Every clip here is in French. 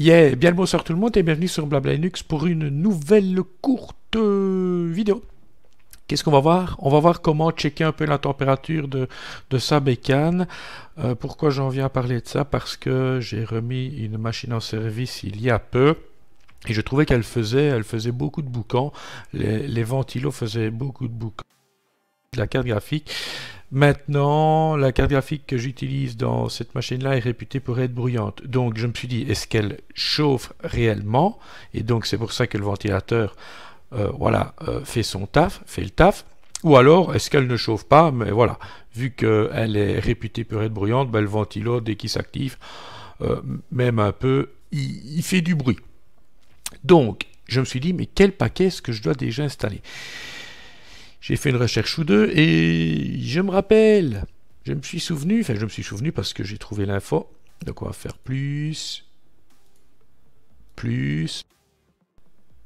bien le bonsoir tout le monde et bienvenue sur Blabla Linux pour une nouvelle courte euh, vidéo. Qu'est-ce qu'on va voir On va voir comment checker un peu la température de, de sa bécane. Euh, pourquoi j'en viens à parler de ça Parce que j'ai remis une machine en service il y a peu. Et je trouvais qu'elle faisait, elle faisait beaucoup de boucans, Les, ventilos faisaient beaucoup de boucan la carte graphique. Maintenant, la carte graphique que j'utilise dans cette machine-là est réputée pour être bruyante. Donc je me suis dit, est-ce qu'elle chauffe réellement Et donc c'est pour ça que le ventilateur euh, voilà, euh, fait son taf, fait le taf. Ou alors, est-ce qu'elle ne chauffe pas Mais voilà, vu qu'elle est réputée pour être bruyante, ben, le ventilo, dès qu'il s'active, euh, même un peu, il fait du bruit. Donc, je me suis dit, mais quel paquet est-ce que je dois déjà installer j'ai fait une recherche ou deux et je me rappelle, je me suis souvenu, enfin je me suis souvenu parce que j'ai trouvé l'info. Donc on va faire plus, plus.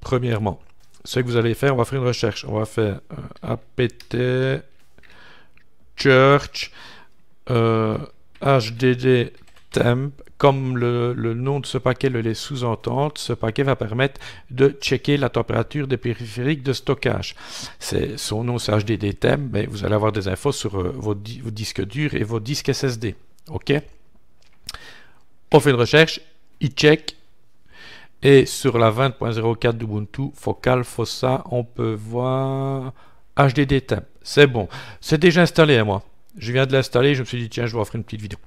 Premièrement, ce que vous allez faire, on va faire une recherche. On va faire euh, apt church hdd euh, Temp, comme le, nom de ce paquet le laisse sous-entendre, ce paquet va permettre de checker la température des périphériques de stockage. son nom, c'est HDD Temp mais vous allez avoir des infos sur euh, vos, disques durs et vos disques SSD. OK On fait une recherche, il check. Et sur la 20.04 d'Ubuntu, Focal, Fossa, on peut voir HDD Temp C'est bon. C'est déjà installé à hein, moi. Je viens de l'installer, je me suis dit, tiens, je vais offrir une petite vidéo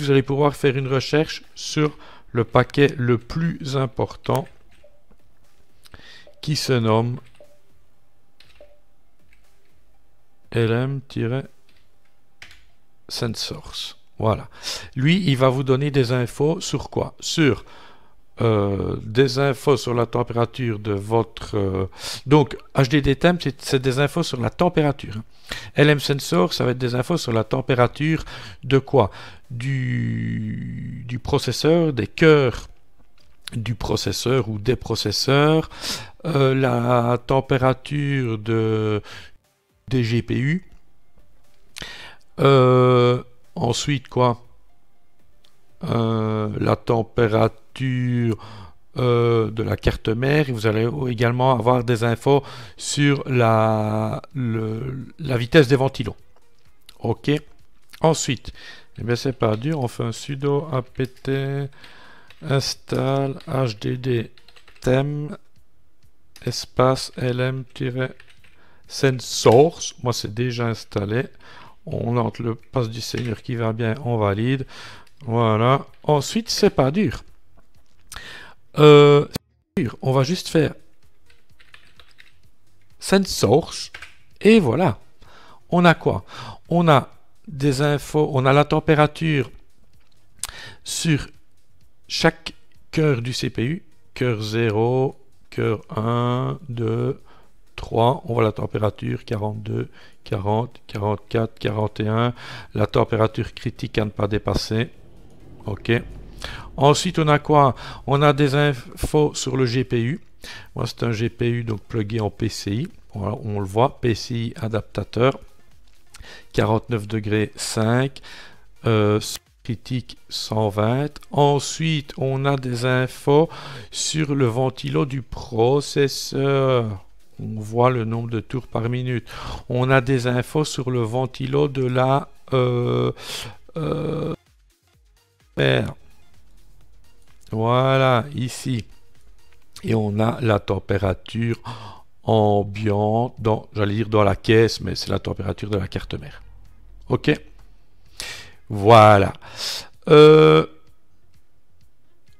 vous allez pouvoir faire une recherche sur le paquet le plus important qui se nomme lm-sensors. Voilà. Lui, il va vous donner des infos sur quoi Sur euh, des infos sur la température de votre... Euh, donc, HDD Temp, c'est des infos sur la température. Hein. LM Sensor, ça va être des infos sur la température de quoi du, du processeur, des cœurs du processeur ou des processeurs, euh, la température de, des GPU. ensuite, quoi euh, la température euh, de la carte mère et vous allez également avoir des infos sur la, la vitesse des ventilos. Ok. Ensuite, eh bien c'est pas dur, on fait un sudo apt install hdd thème espace lm-sensors. Moi c'est déjà installé. On entre le passe du seigneur qui va bien, on valide. Voilà. Ensuite, c'est pas dur. Euh, on va juste faire send source. Et voilà. On a quoi On a des infos, on a la température sur chaque cœur du CPU. Cœur 0, cœur 1, 2, 3. On voit la température 42, 40, 44, 41. La température critique à ne pas dépasser. OK. Ensuite, on a quoi On a des infos sur le GPU. Moi, c'est un GPU donc plugué en PCI. on le voit, PCI adaptateur. 49 degrés 5. Euh, critique 120. Ensuite, on a des infos sur le ventilo du processeur. On voit le nombre de tours par minute. On a des infos sur le ventilo de la... Euh, euh, voilà, ici. Et on a la température ambiante, dans, j'allais dire dans la caisse, mais c'est la température de la carte mère. OK Voilà. Euh,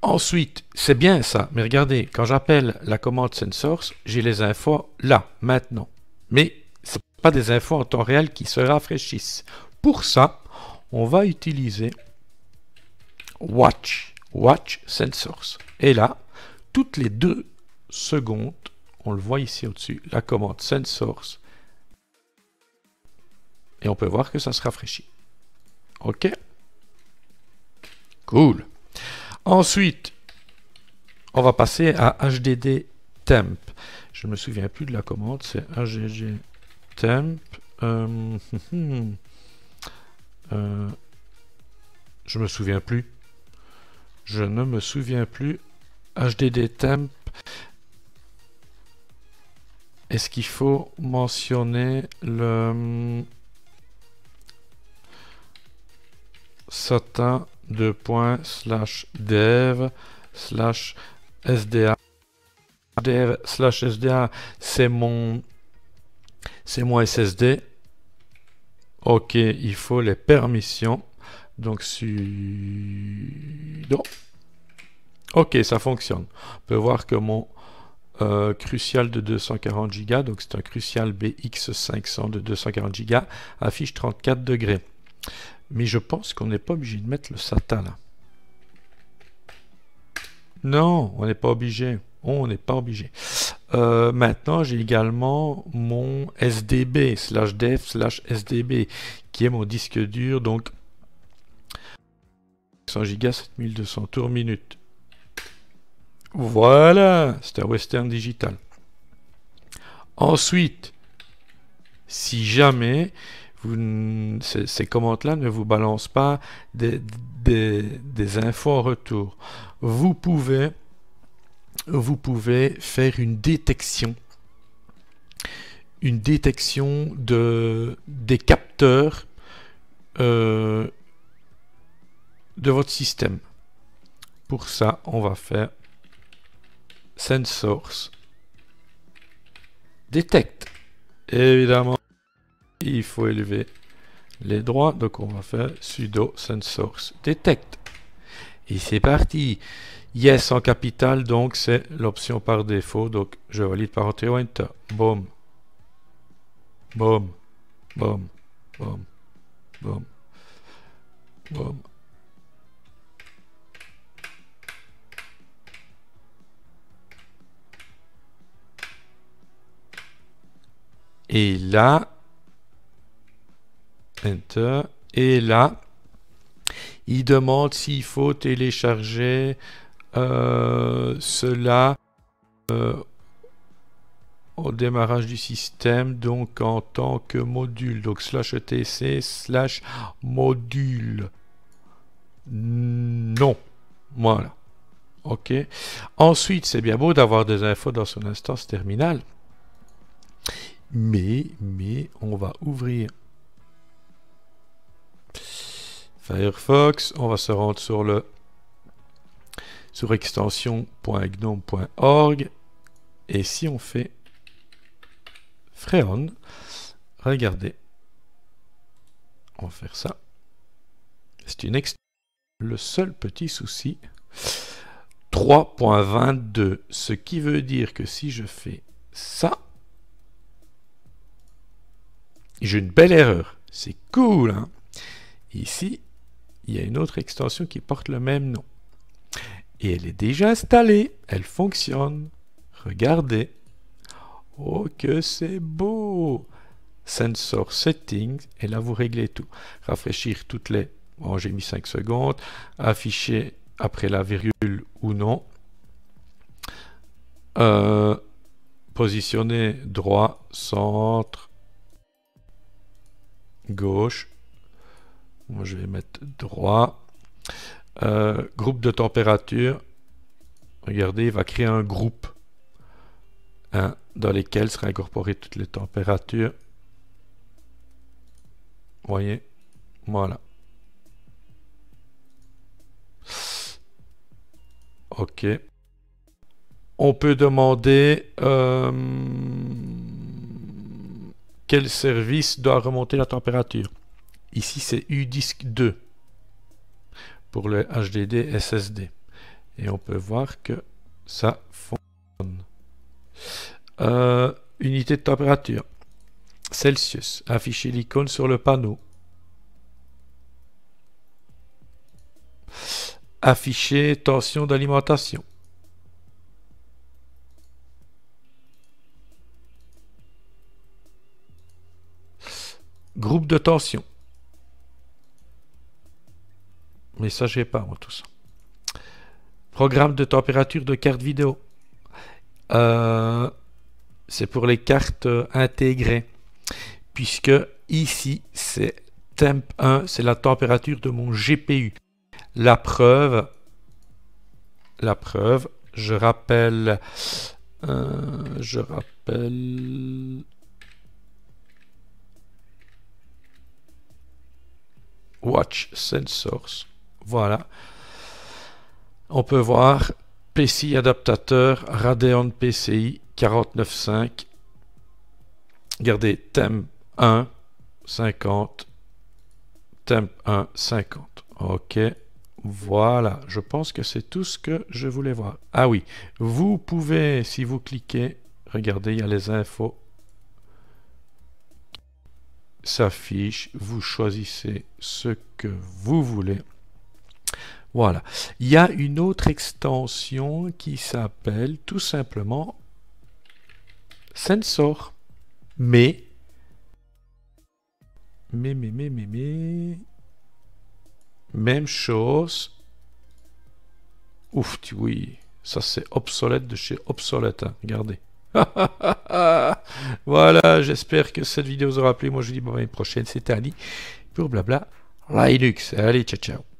ensuite, c'est bien ça, mais regardez, quand j'appelle la commande sensors, j'ai les infos là, maintenant. Mais ce pas des infos en temps réel qui se rafraîchissent. Pour ça, on va utiliser watch, watch sensors. Et là, toutes les deux secondes, on le voit ici au-dessus, la commande sensors. Et on peut voir que ça se rafraîchit. OK Cool. Ensuite, on va passer à HDD temp. Je ne me souviens plus de la commande, c'est HDD temp. Euh, euh, je me souviens plus. Je ne me souviens plus. HDD Temp. Est-ce qu'il faut mentionner le hum, satin de slash dev slash SDA. Dev slash SDA, c'est mon, c'est mon SSD. Ok, il faut les permissions. Donc, donc, Ok, ça fonctionne. On peut voir que mon euh, Crucial de 240 Go, donc c'est un Crucial BX500 de 240 Go, affiche 34 degrés. Mais je pense qu'on n'est pas obligé de mettre le SATA là. Non, on n'est pas obligé. On n'est pas obligé. Euh, maintenant, j'ai également mon SDB, slash dev, slash SDB, qui est mon disque dur, donc 100 Go 7200 tours minute. Voilà, c'est un western digital. Ensuite, si jamais vous, ces, commandes-là ne vous balancent pas des, infos en retour, vous pouvez, vous pouvez faire une détection une détection de, des capteurs euh, de votre système. Pour ça, on va faire sensors detect. Évidemment, il faut élever les droits, donc on va faire sudo sensors detect. Et c'est parti. Yes en capital, donc c'est l'option par défaut. Donc je valide par entrée enter. Boom. Boom. Boom. Boom. Boom. Boom. Et là, Enter. Et là, il demande s'il faut télécharger euh, cela euh, au démarrage du système, donc en tant que module. Donc slash etc slash module. Non. Voilà. OK. Ensuite, c'est bien beau d'avoir des infos dans son instance terminale. Mais, mais, on va ouvrir Firefox. On va se rendre sur le sur extension.gnome.org. Et si on fait Freon, regardez. On va faire ça. C'est une extension. Le seul petit souci, 3.22. Ce qui veut dire que si je fais ça, j'ai une belle erreur. C'est cool, hein. Ici, il y a une autre extension qui porte le même nom. Et elle est déjà installée. Elle fonctionne. Regardez. Oh, que c'est beau! Sensor Settings. Et là, vous réglez tout. Rafraîchir toutes les... Bon, j'ai mis 5 secondes. Afficher après la virgule ou non. Euh, positionner droit, centre, gauche. Moi, je vais mettre droit. Euh, groupe de température. Regardez, il va créer un groupe hein, dans lequel sera incorporées toutes les températures. Voyez, voilà. OK. On peut demander... Euh, quel service doit remonter la température Ici, c'est UDISC 2 pour le HDD SSD. Et on peut voir que ça fonctionne. Euh, unité de température. Celsius. Afficher l'icône sur le panneau. Afficher tension d'alimentation. Groupe de tension. Mais ça, j'ai pas, moi, tout ça. Programme de température de carte vidéo. Euh, c'est pour les cartes euh, intégrées. Puisque ici, c'est temp 1, c'est la température de mon GPU. La preuve, la preuve, je rappelle, euh, je rappelle Watch Sensors. Voilà. On peut voir PCI adaptateur Radeon PCI 49.5. Regardez, thème 1, 50. Thème 1, 50. OK. Voilà, je pense que c'est tout ce que je voulais voir. Ah oui, vous pouvez, si vous cliquez, regardez, il y a les infos s'affiche. Vous choisissez ce que vous voulez. Voilà. Il y a une autre extension qui s'appelle tout simplement Sensor. Mais, mais, mais, mais, mais, mais, même chose. Ouf, oui, ça c'est obsolète de chez obsolète. Hein. Regardez. voilà, j'espère que cette vidéo vous aura plu. Moi, je vous dis à la prochaine. C'était Ali pour Blabla Linux. Allez, ciao, ciao.